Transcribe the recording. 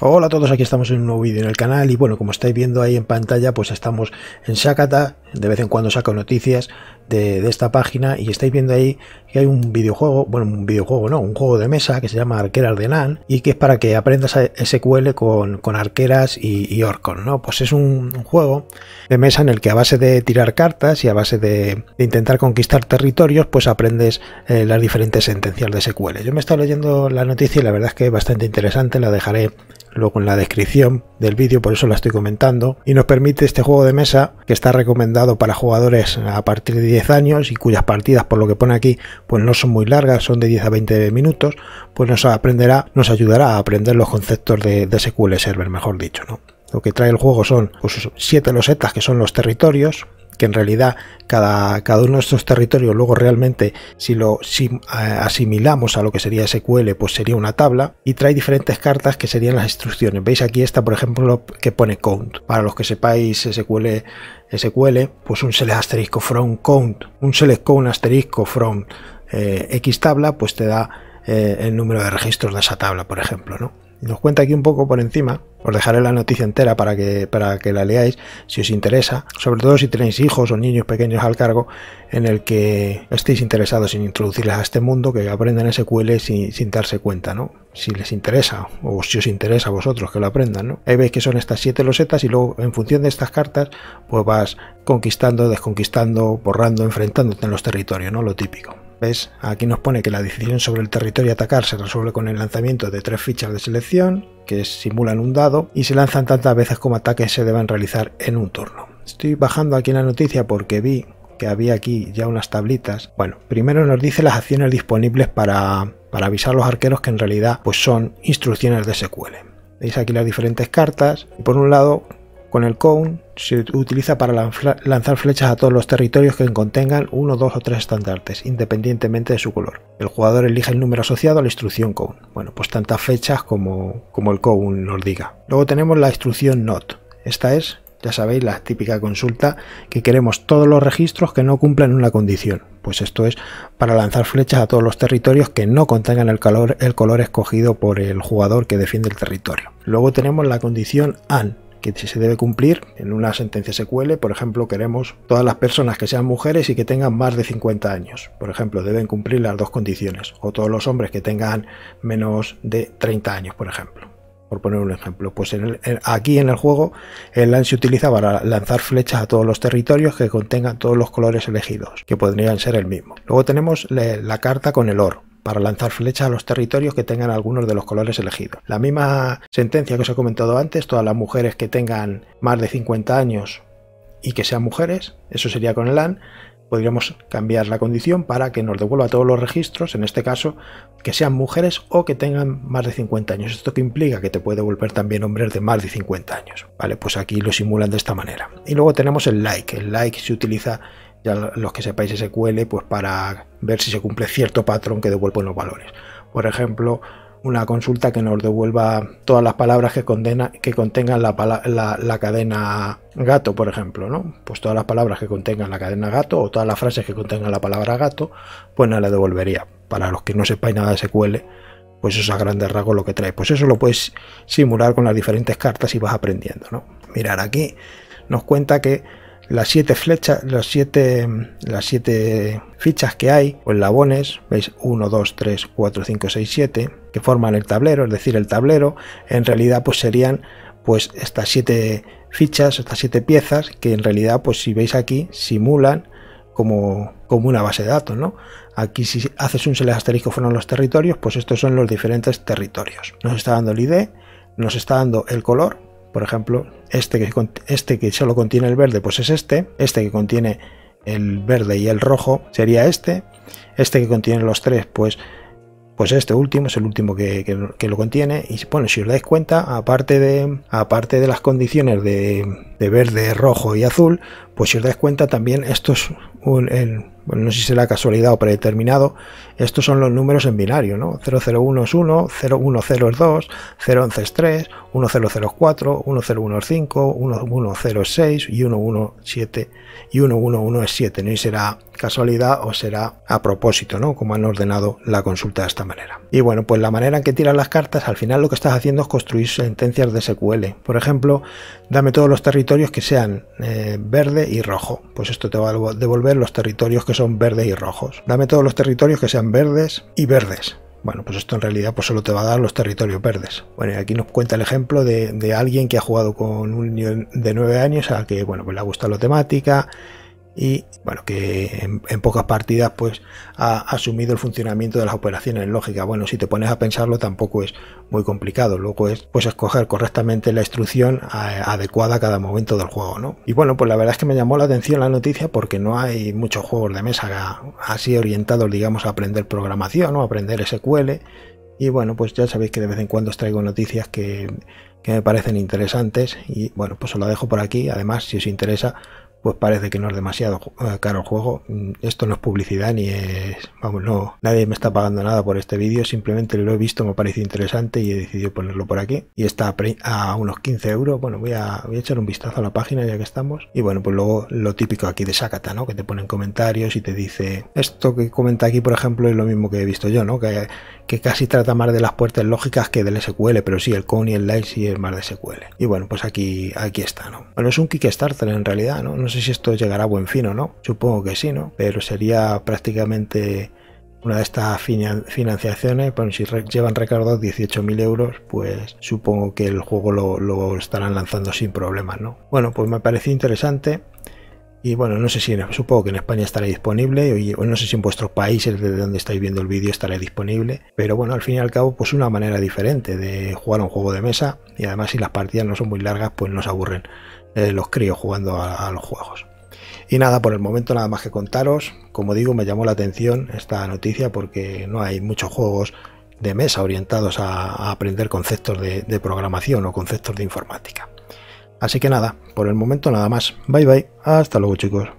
Hola a todos, aquí estamos en un nuevo vídeo en el canal y bueno, como estáis viendo ahí en pantalla, pues estamos en Shakata. de vez en cuando saco noticias de, esta página y estáis viendo ahí que hay un videojuego, bueno, un videojuego no, un juego de mesa que se llama Arqueras de NAN y que es para que aprendas SQL con, arqueras y, y ¿no? Pues es un, juego de mesa en el que a base de tirar cartas y a base de, intentar conquistar territorios, pues aprendes eh, las diferentes sentencias de SQL. Yo me he estado leyendo la noticia y la verdad es que es bastante interesante, la dejaré luego en la descripción del vídeo, por eso la estoy comentando, y nos permite este juego de mesa que está recomendado para jugadores a partir de años y cuyas partidas, por lo que pone aquí, pues no son muy largas, son de 10 a 20 minutos, pues nos aprenderá, nos ayudará a aprender los conceptos de, de SQL Server, mejor dicho, ¿no? Lo que trae el juego son 7 pues, siete losetas que son los territorios, que en realidad cada, cada uno de estos territorios luego realmente si lo eh, asimilamos a lo que sería SQL pues sería una tabla y trae diferentes cartas que serían las instrucciones. Veis aquí esta por ejemplo que pone count. Para los que sepáis SQL SQL pues un select asterisco from count, un select count asterisco from eh, x tabla pues te da eh, el número de registros de esa tabla por ejemplo. ¿no? nos cuenta aquí un poco por encima os dejaré la noticia entera para que, para que la leáis si os interesa, sobre todo si tenéis hijos o niños pequeños al cargo en el que estéis interesados en introducirles a este mundo, que aprendan SQL sin, sin darse cuenta, ¿no? Si les interesa o si os interesa a vosotros que lo aprendan, ¿no? Ahí veis que son estas siete losetas y luego en función de estas cartas pues vas conquistando, desconquistando, borrando, enfrentándote en los territorios, ¿no? Lo típico. ¿Ves? Aquí nos pone que la decisión sobre el territorio a atacar se resuelve con el lanzamiento de tres fichas de selección, que simulan un dado, y se lanzan tantas veces como ataques se deben realizar en un turno. Estoy bajando aquí la noticia porque vi que había aquí ya unas tablitas. Bueno, primero nos dice las acciones disponibles para, avisar a los arqueros que en realidad pues son instrucciones de SQL. Veis aquí las diferentes cartas. Por un lado, con el cone se utiliza para lanzar flechas a todos los territorios que contengan uno, dos o tres estandartes, independientemente de su color. El jugador elige el número asociado a la instrucción cone. Bueno, pues tantas flechas como, como el cone nos diga. Luego tenemos la instrucción not. Esta es ya sabéis, la típica consulta que queremos todos los registros que no cumplan una condición. Pues esto es para lanzar flechas a todos los territorios que no contengan el, el color escogido por el jugador que defiende el territorio. Luego tenemos la condición AN que se debe cumplir en una sentencia SQL. Por ejemplo, queremos todas las personas que sean mujeres y que tengan más de 50 años. Por ejemplo, deben cumplir las dos condiciones. O todos los hombres que tengan menos de 30 años, por ejemplo. Por poner un ejemplo, pues aquí en el juego el LAN se utiliza para lanzar flechas a todos los territorios que contengan todos los colores elegidos, que podrían ser el mismo. Luego tenemos la carta con el oro para lanzar flechas a los territorios que tengan algunos de los colores elegidos. La misma sentencia que os he comentado antes, todas las mujeres que tengan más de 50 años y que sean mujeres, eso sería con el AN, podríamos cambiar la condición para que nos devuelva todos los registros, en este caso, que sean mujeres o que tengan más de 50 años. Esto que implica que te puede devolver también hombres de más de 50 años. Vale, pues aquí lo simulan de esta manera. Y luego tenemos el like. El like se utiliza ya los que sepáis SQL, pues para ver si se cumple cierto patrón que devuelven los valores. Por ejemplo, una consulta que nos devuelva todas las palabras que, condena, que contengan la, cadena gato, por ejemplo, ¿no? Pues todas las palabras que contengan la cadena gato o todas las frases que contengan la palabra gato, pues no la devolvería. Para los que no sepáis nada de SQL, pues eso es a grandes rasgos lo que trae. Pues eso lo puedes simular con las diferentes cartas y vas aprendiendo, ¿no? Mirar aquí, nos cuenta que las siete flechas, las siete, las siete fichas que hay o labones, veis 1, 2, 3, 4, 5, 6, 7, que forman el tablero, es decir, el tablero en realidad pues serían pues estas siete fichas, estas siete piezas que en realidad pues si veis aquí simulan como, como una base de datos, ¿no? Aquí si haces un select asterisco fueron los territorios, pues estos son los diferentes territorios. Nos está dando el ID, nos está dando el color, por ejemplo, este que, este que solo contiene el verde, pues es este. Este que contiene el verde y el rojo sería este. Este que contiene los tres, pues, pues este último es el último que, lo contiene. Y bueno, si os dais cuenta, aparte de, aparte de las condiciones de, de, verde, rojo y azul, pues si os dais cuenta también es un, bueno, no sé si será casualidad o predeterminado, estos son los números en binario, ¿no? 001 es 1, 010 es 2, 011 es 3, 1004, 101 es 5, y 117 y 111 es 7, ¿no? Y será casualidad o será a propósito, ¿no? Como han ordenado la consulta de esta manera. Y bueno, pues la manera en que tiran las cartas, al final lo que estás haciendo es construir sentencias de SQL. Por ejemplo, dame todos los territorios que sean eh, verde y rojo. Pues esto te va a devolver los territorios que son verdes y rojos. Dame todos los territorios que sean verdes y verdes. Bueno, pues esto en realidad pues solo te va a dar los territorios verdes. Bueno, y aquí nos cuenta el ejemplo de, alguien que ha jugado con un niño de 9 años a que, bueno, pues le ha gustado la temática y bueno, que en, pocas partidas pues ha asumido el funcionamiento de las operaciones lógicas. Bueno, si te pones a pensarlo tampoco es muy complicado. Luego es pues escoger correctamente la instrucción adecuada a cada momento del juego, Y bueno, pues la verdad es que me llamó la atención la noticia porque no hay muchos juegos de mesa así orientados, digamos, a aprender programación o aprender SQL. Y bueno, pues ya sabéis que de vez en cuando os traigo noticias que, me parecen interesantes. Y bueno, pues os la dejo por aquí. Además, si os interesa, pues parece que no es demasiado eh, caro el juego. Mm, esto no es publicidad ni es, vamos, no, nadie me está pagando nada por este vídeo, simplemente lo he visto, me parece interesante y he decidido ponerlo por aquí. Y está a unos 15 euros, bueno, voy a, voy a echar un vistazo a la página ya que estamos. Y bueno, pues luego lo típico aquí de Sakata, ¿no? Que te ponen comentarios y te dice, esto que comenta aquí, por ejemplo, es lo mismo que he visto yo, ¿no? Que, que casi trata más de las puertas lógicas que del SQL, pero sí, el Cone y el light sí es más de SQL. Y bueno, pues aquí, aquí está, ¿no? Bueno, es un Kickstarter en realidad, ¿no? no no sé si esto llegará a buen fin o no, supongo que sí, ¿no? Pero sería prácticamente una de estas financiaciones, bueno, pues, si llevan 18 18.000 euros, pues supongo que el juego lo, lo estarán lanzando sin problemas, ¿no? Bueno, pues me pareció interesante, y bueno, no sé si supongo que en España estará disponible, o no sé si en vuestros países desde donde estáis viendo el vídeo estará disponible, pero bueno, al fin y al cabo, pues una manera diferente de jugar un juego de mesa, y además si las partidas no son muy largas, pues nos aburren eh, los críos jugando a, los juegos. Y nada, por el momento nada más que contaros, como digo, me llamó la atención esta noticia porque no hay muchos juegos de mesa orientados a, aprender conceptos de programación o conceptos de informática. Así que nada, por el momento nada más. Bye bye, hasta luego chicos.